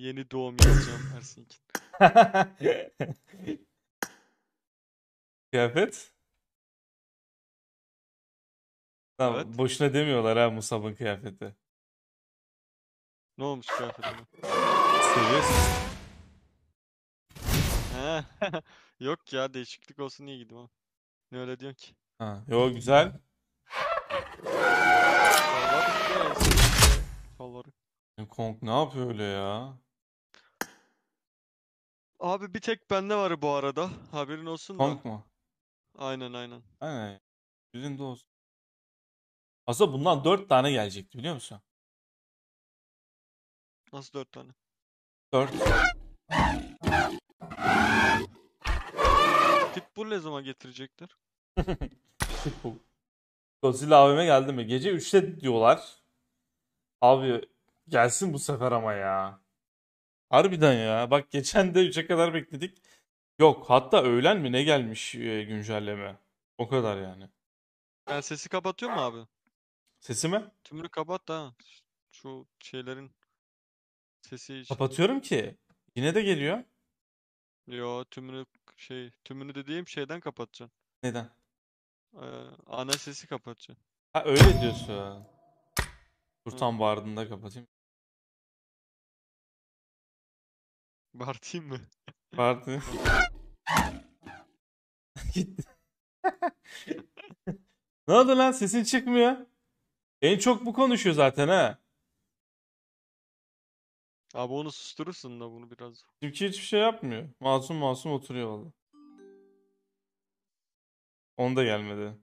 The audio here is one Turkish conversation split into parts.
yeni doğum yazacağım Ersinkin. Kıyafet? Tamam, Evet. boşuna demiyorlar ha Musab'ın kıyafeti. Ne olmuş kıyafetime? Seviyorsun. He. Yok ya değişiklik olsun iyi gidiyor. Ne öyle diyorsun ki? Ha, yo güzel. Kolları. Kong ne yapıyor öyle ya? Abi bir tek bende var bu arada. Haberin olsun da. Tank mı? Aynen aynen. Aynen. Bizim de olsun. Aslında bundan dört tane gelecekti biliyor musun? Nasıl dört tane? Dört. Pitbull ne zaman getirecekler? Pitbull. Godzilla abime geldi mi? Gece 3'te diyorlar. Abi gelsin bu sefer ama ya. Harbiden ya. Bak geçen de 3'e kadar bekledik. Yok hatta öğlen mi ne gelmiş e, güncelleme. O kadar yani. Ben sesi kapatıyor mu abi? Sesi mi? Tümünü kapat da şu şeylerin sesi için. Kapatıyorum ki. Yine de geliyor. Yo tümünü şey tümünü dediğim şeyden kapatacaksın. Neden? Ee, ana sesi kapatacaksın. Ha öyle diyorsun. Kurtan tam kapatayım. Bartayım mı? Bartı. Gitti. ne oldu lan sesin çıkmıyor. En çok bu konuşuyor zaten ha. Abi onu susturursun da bunu biraz. Çünkü hiçbir şey yapmıyor. Masum masum oturuyor valla. Onu da gelmedi.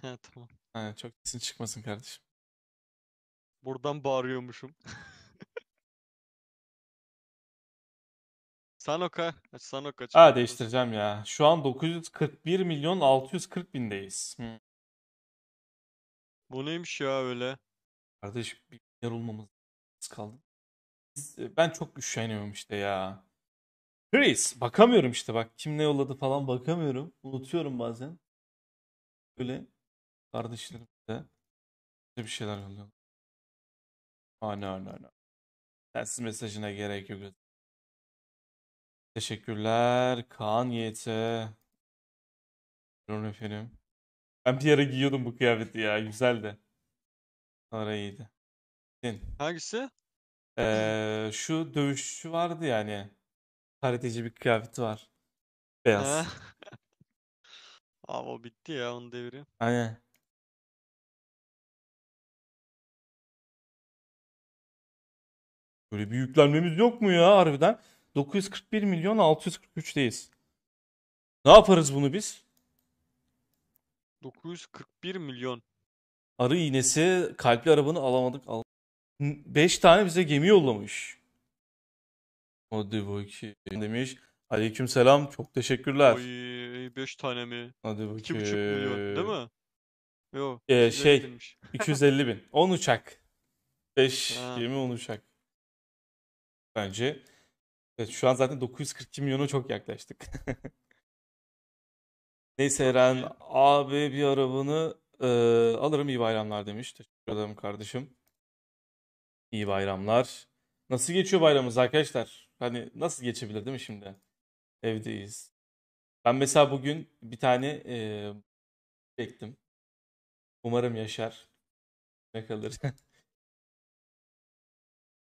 He tamam. Ha, çok sesin çıkmasın kardeşim. Buradan bağırıyormuşum. Sanoka. Sanoka çıkartıyoruz. Ha değiştireceğim ya. Şu an 941 milyon 640 bindeyiz. Hmm. Bu neymiş ya öyle? Kardeş bir yer olmamız kaldı. E, ben çok üşeniyorum işte ya. Chris, bakamıyorum işte bak kim ne yolladı falan bakamıyorum. Unutuyorum bazen. Böyle kardeşlerim de bize bir şeyler yolluyor. Ana ana ana. Sensiz mesajına gerek yok. Teşekkürler Kaan YT. Buyurun efendim. Ben bir ara giyiyordum bu kıyafeti ya. Güzeldi. Sonra iyiydi. Din. Hangisi? Ee, şu dövüşçü vardı yani. Karateci bir kıyafeti var. Beyaz. Abi o bitti ya onun devri. Aynen. Böyle bir yüklenmemiz yok mu ya harbiden? 941 milyon 643'teyiz. Ne yaparız bunu biz? 941 milyon. Arı iğnesi kalpli arabanı alamadık. Al 5 tane bize gemi yollamış. Hadi bakayım demiş. Aleyküm selam. Çok teşekkürler. Oy 5 tane mi? Hadi bakayım. 2,5 milyon değil mi? Yok. Ee, şey 250 bin. 10 uçak. 5 gemi 10 uçak. Bence Evet, şu an zaten 942 milyona çok yaklaştık. Neyse Eren abi bir arabanı e, alırım iyi bayramlar demiş. Teşekkür ederim kardeşim. İyi bayramlar. Nasıl geçiyor bayramımız arkadaşlar? Hani nasıl geçebilir değil mi şimdi? Evdeyiz. Ben mesela bugün bir tane e, çektim. Umarım yaşar. Ne kalır.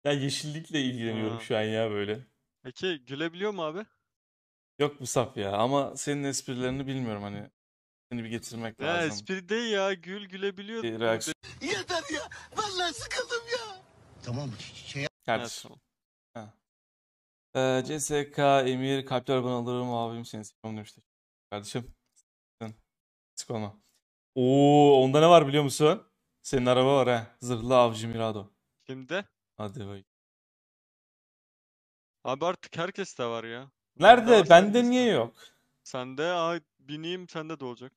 ya yeşillikle ilgileniyorum şu an ya böyle. Peki gülebiliyor mu abi? Yok bu ya ama senin esprilerini bilmiyorum hani. Seni bir getirmek Ya lazım. espri değil ya gül gülebiliyor. Bir reaksiyon. Yeter ya. Vallahi sıkıldım ya. Tamam şey Evet, şey Kardeşim. tamam. Ee, CSK, Emir, kalpler bana alırım abim seni sikiyorum demişti. Kardeşim. Sen. Sık olma. Oo, onda ne var biliyor musun? Senin araba var ha. Zırhlı avcı Mirado. Şimdi Hadi bakayım. Abi artık herkes de var ya. Nerede? Daha Bende niye de. yok? Sende ay bineyim sende de olacak.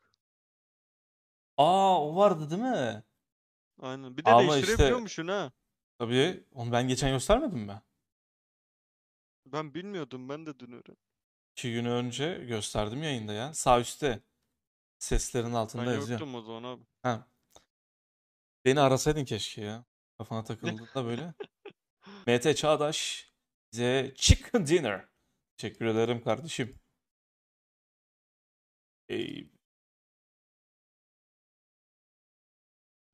Aa o vardı değil mi? Aynen. Bir de Ama işte- değiştirebiliyormuşsun ha. Tabii. Onu ben geçen göstermedim mi? Ben bilmiyordum ben de dün öğrendim. İki gün önce gösterdim yayında ya. Sağ üstte. Seslerin Ben altında yazıyor. yoktum o zaman abi. Ha. Beni arasaydın keşke ya. Kafana takıldı da böyle. MT Çağdaş. The chicken dinner. Teşekkür ederim kardeşim. Ey.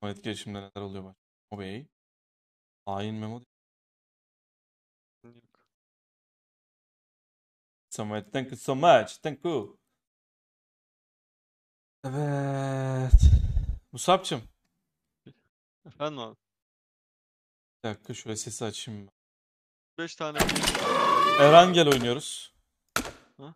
Etkileşimde neler oluyor bak. O bey. Hain memo Yok. So much. Thank you so much. Thank you. Evet. Musab'cım. Efendim abi. Bir dakika şöyle sesi açayım. 5 tane. Erangel oynuyoruz. Ha?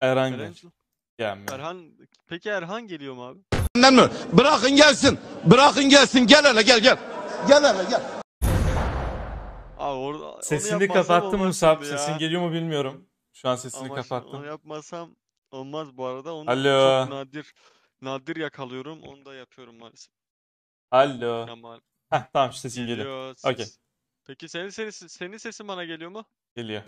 Erangel. Erangel. Gelmiyor. Erhan, peki Erhan geliyor mu abi? Benden mi? Bırakın gelsin. Bırakın gelsin. Gel hele gel gel. Gel hele gel. Abi orada, Sesini kapattım Musab. Sesin geliyor mu bilmiyorum. Şu an sesini Ama kapattım. Onu yapmasam olmaz bu arada. Onu Alo. Çok nadir, nadir yakalıyorum. Onu da yapıyorum maalesef. Alo. Ama... Heh, tamam sesin geliyor. geliyor. Okey. Peki senin, senin, senin sesin bana geliyor mu? Geliyor.